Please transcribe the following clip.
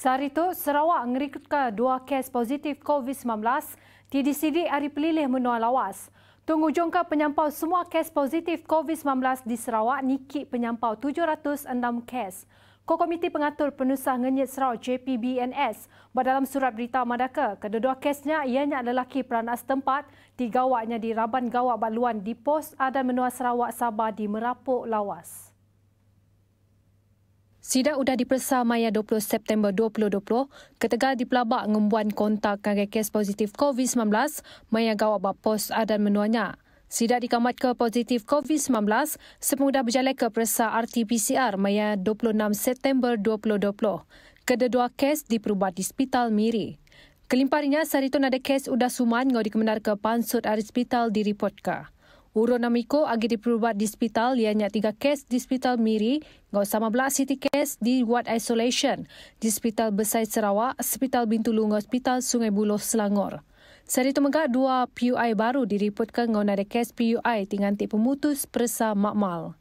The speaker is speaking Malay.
Sehari itu, Sarawak mengerikutka dua kes positif COVID-19 di DCD Ari Pelilih Menua Lawas. Tunggu jongka penyampau semua kes positif COVID-19 di Sarawak nikik penyampau 706 kes. Ko Pengatur Penusah Ngenyit Sarawak JPBNS buat dalam surat berita Madaka, kedua-dua kesnya ianya lelaki peranak setempat, tiga awaknya di Raban Gawak Baluan di Pos Adan Menua Sarawak Sabah di Merapuk Lawas. Sidak sudah diperiksa Maya 20 September 2020 ketegal di pelabak ngembuan kontak kerana kes positif COVID-19 Maya gawat buat pos dan menuanya. Sidak dikamat ke positif COVID-19 semudah berjalan ke periksa RT-PCR Maya 26 September 2020. Kedua kes diperubat di Hospital Miri. Kelimparinya, sehari itu ada kes sudah suman yang dikemenar ke pansut hospital di report Uro Namiko agi diperubat di hospital lianya tiga kes di hospital Miri, ngau sama belah city case di ward isolation, di hospital Besai Sarawak, hospital Bintulu ngau hospital Sungai Buloh Selangor. Sari itu dua PUI baru diriputkan ngau nada kes PUI dengan ti pemutus persa makmal.